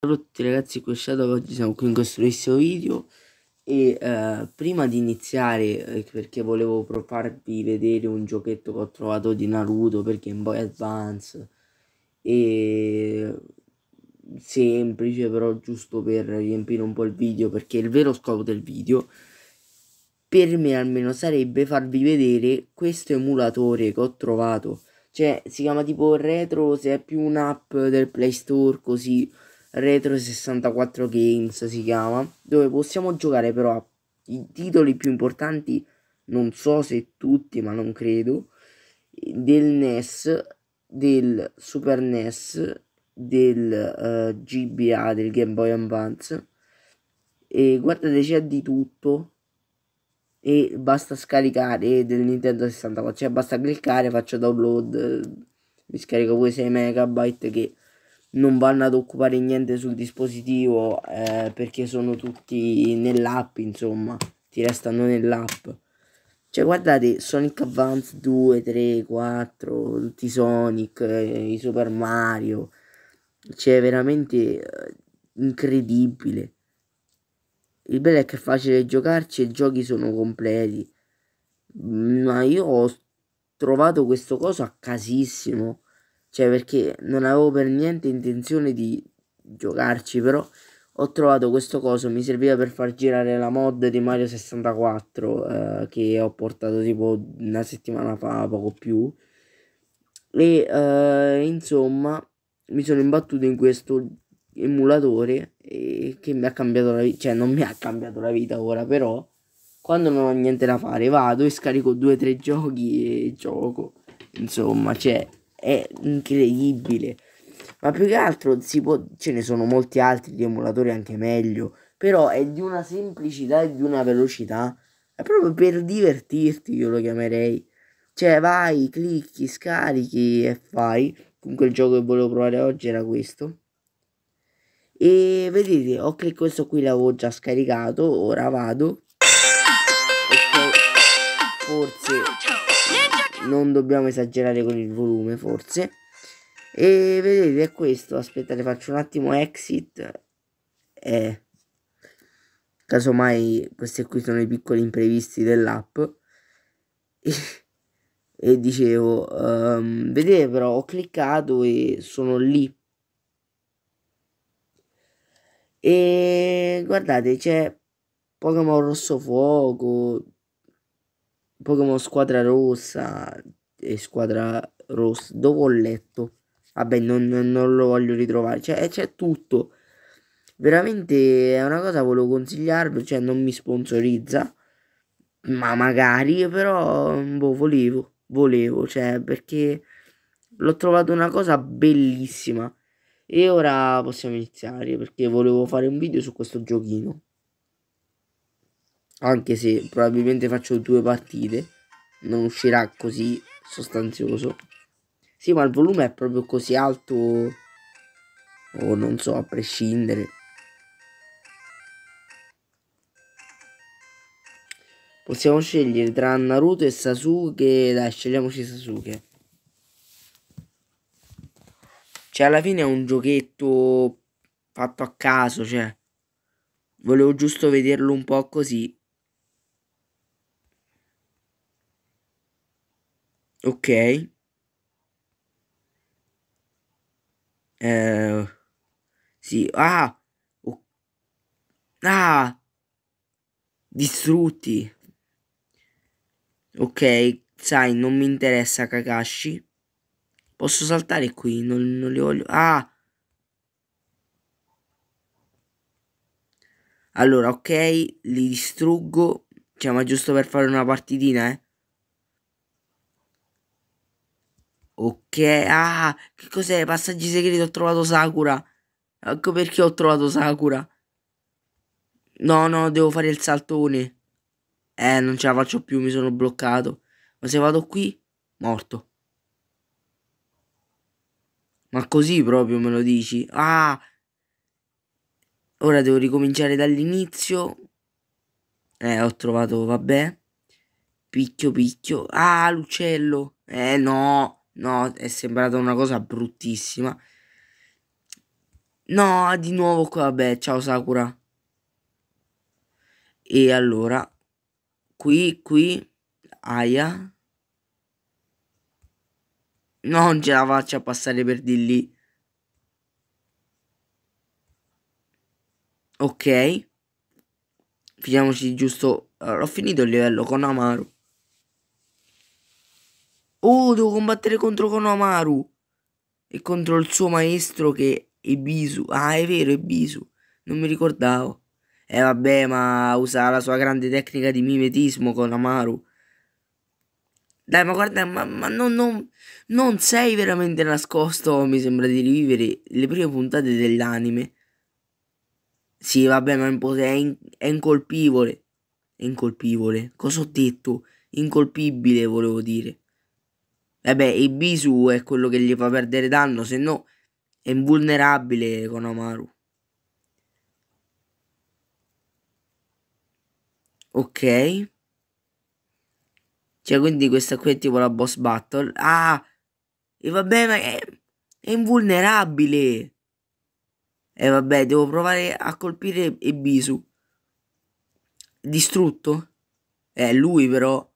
Ciao a tutti ragazzi, qui è Shadow, oggi siamo qui in questo nuovissimo video e eh, prima di iniziare, eh, perché volevo farvi vedere un giochetto che ho trovato di Naruto per Game Boy Advance e semplice però giusto per riempire un po' il video perché il vero scopo del video per me almeno sarebbe farvi vedere questo emulatore che ho trovato cioè si chiama tipo retro se è più un'app del play store così Retro 64 Games si chiama, dove possiamo giocare però i titoli più importanti, non so se tutti, ma non credo, del NES, del Super NES, del uh, eh, GBA, del Game Boy Advance. E guardate, c'è di tutto. E basta scaricare del Nintendo 64, cioè basta cliccare, faccio download, eh, mi scarico pure 6 megabyte che non vanno ad occupare niente sul dispositivo eh, perché sono tutti nell'app insomma ti restano nell'app cioè guardate Sonic Advance 2 3 4 tutti i Sonic eh, i Super Mario cioè veramente eh, incredibile il bello è che è facile giocarci e i giochi sono completi ma io ho trovato questo coso a casissimo cioè perché non avevo per niente intenzione di giocarci però ho trovato questo coso mi serviva per far girare la mod di Mario 64 eh, che ho portato tipo una settimana fa poco più e eh, insomma mi sono imbattuto in questo emulatore e che mi ha cambiato la vita cioè non mi ha cambiato la vita ora però quando non ho niente da fare vado e scarico due o tre giochi e gioco insomma cioè è incredibile. Ma più che altro si può, ce ne sono molti altri di emulatori anche meglio, però è di una semplicità e di una velocità. È proprio per divertirti, io lo chiamerei. Cioè, vai, clicchi, scarichi e fai. Comunque il gioco che volevo provare oggi era questo. E vedete, ho cliccato questo qui, l'avevo già scaricato, ora vado. E poi, forse non dobbiamo esagerare con il volume forse e vedete è questo aspettate faccio un attimo exit eh, casomai queste qui sono i piccoli imprevisti dell'app e, e dicevo um, vedete però ho cliccato e sono lì e guardate c'è Pokémon Rosso Fuoco Pokémon Squadra Rossa e Squadra Rossa, dove ho letto, vabbè non, non lo voglio ritrovare, cioè c'è tutto, veramente è una cosa volevo consigliarvi, cioè non mi sponsorizza, ma magari però boh, volevo, volevo, cioè perché l'ho trovato una cosa bellissima. E ora possiamo iniziare perché volevo fare un video su questo giochino anche se probabilmente faccio due partite non uscirà così sostanzioso sì ma il volume è proprio così alto o oh, non so a prescindere possiamo scegliere tra Naruto e Sasuke dai scegliamoci Sasuke cioè alla fine è un giochetto fatto a caso cioè volevo giusto vederlo un po' così Ok. Eh, sì. Ah! Oh. Ah! Distrutti. Ok, sai, non mi interessa Kakashi. Posso saltare qui, non, non li voglio... Ah! Allora, ok, li distruggo. Cioè, ma giusto per fare una partitina, eh. perché, ah, che cos'è? Passaggi segreti, ho trovato Sakura. Ecco perché ho trovato Sakura. No, no, devo fare il saltone. Eh, non ce la faccio più, mi sono bloccato. Ma se vado qui, morto. Ma così proprio me lo dici? Ah! Ora devo ricominciare dall'inizio. Eh, ho trovato, vabbè. Picchio, picchio. Ah, l'uccello. Eh, no. No, è sembrata una cosa bruttissima. No, di nuovo qua, vabbè, ciao Sakura. E allora, qui, qui, Aya. non ce la faccio a passare per di lì. Ok. Finiamoci giusto. Allora, ho finito il livello con Amaru. Oh, devo combattere contro Konomaru. E contro il suo maestro che è Bisu. Ah, è vero, è Bisu. Non mi ricordavo. eh, vabbè, ma usa la sua grande tecnica di mimetismo Konomaru. Dai, ma guarda, ma, ma non, non, non, sei veramente nascosto. Mi sembra di rivivere le prime puntate dell'anime. Sì, vabbè, ma è, in, è incolpevole. È incolpevole. Cosa ho detto? Incolpibile, volevo dire. E eh beh, Ibisu è quello che gli fa perdere danno, se no è invulnerabile con Amaru. Ok. Cioè, quindi questa qui è tipo la boss battle. Ah! E vabbè, ma è, è invulnerabile. E eh, vabbè, devo provare a colpire Ibisu. Distrutto? Eh, lui però.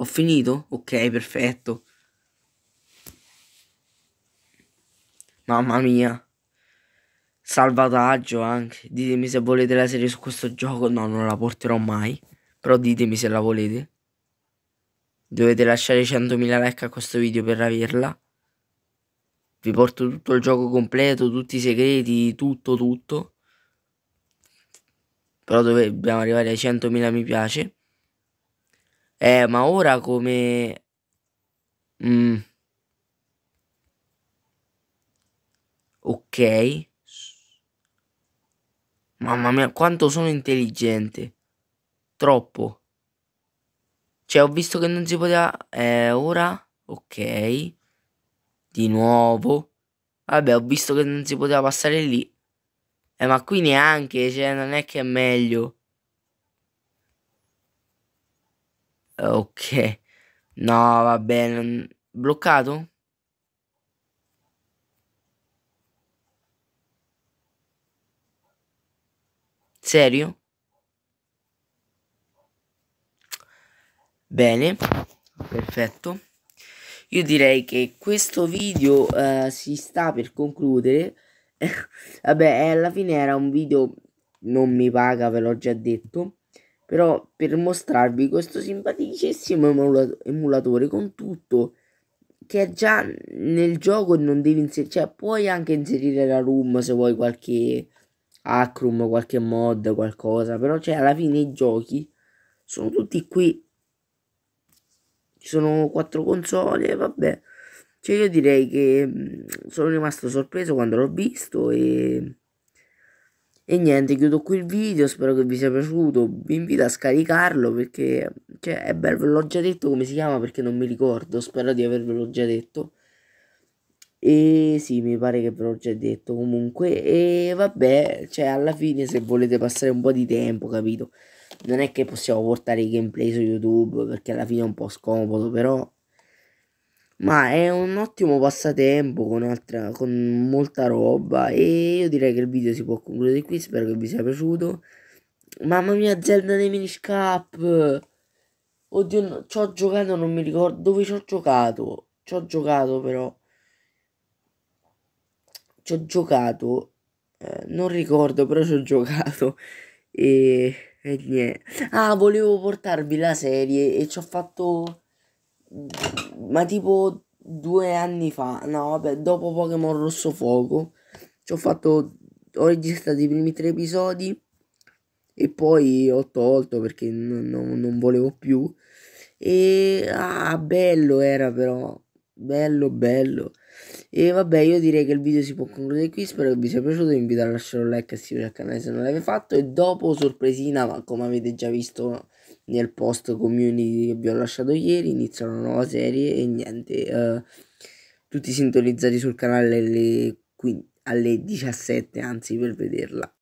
Ho finito? Ok, perfetto. Mamma mia. Salvataggio anche. Ditemi se volete la serie su questo gioco. No, non la porterò mai. Però ditemi se la volete. Dovete lasciare 100.000 like a questo video per averla. Vi porto tutto il gioco completo, tutti i segreti, tutto, tutto. Però dobbiamo arrivare ai 100.000 mi piace. Eh, ma ora come... Mm. Ok. Mamma mia, quanto sono intelligente. Troppo. Cioè, ho visto che non si poteva... Eh, ora... Ok. Di nuovo. Vabbè, ho visto che non si poteva passare lì. Eh, ma qui neanche, cioè, non è che è meglio. Ok. No, va bene. Bloccato? Serio? Bene, perfetto. Io direi che questo video eh, si sta per concludere. Vabbè, alla fine era un video non mi paga, ve l'ho già detto però per mostrarvi questo simpaticissimo emulatore con tutto che già nel gioco non devi inserire cioè puoi anche inserire la room se vuoi qualche acrum qualche mod qualcosa però cioè alla fine i giochi sono tutti qui ci sono quattro console vabbè cioè io direi che mm, sono rimasto sorpreso quando l'ho visto e e niente, chiudo qui il video, spero che vi sia piaciuto, vi invito a scaricarlo perché, cioè, è bello, ve l'ho già detto come si chiama perché non mi ricordo, spero di avervelo già detto. E sì, mi pare che ve l'ho già detto comunque. E vabbè, cioè, alla fine se volete passare un po' di tempo, capito? Non è che possiamo portare i gameplay su YouTube perché alla fine è un po' scomodo, però ma è un ottimo passatempo con, altra, con molta roba e io direi che il video si può concludere qui, spero che vi sia piaciuto. Mamma mia, Zelda dei Minish Cup! Oddio, no, ci ho giocato, non mi ricordo dove ci ho giocato. Ci ho giocato però. Ci ho giocato. Eh, non ricordo, però ci ho giocato. E, e niente. Ah, volevo portarvi la serie e ci ho fatto ma tipo due anni fa, no vabbè, dopo Pokémon Rosso Fuoco, ci ho fatto, ho registrato i primi tre episodi e poi ho tolto perché non, non, non volevo più. E ah, bello era però, bello bello. E vabbè, io direi che il video si può concludere qui. Spero che vi sia piaciuto. Vi invito a lasciare un like e iscrivervi al canale se non l'avete fatto. E dopo, sorpresina, ma come avete già visto nel post community che vi ho lasciato ieri, inizia una nuova serie e niente, eh, tutti sintonizzati sul canale alle, alle 17 anzi per vederla.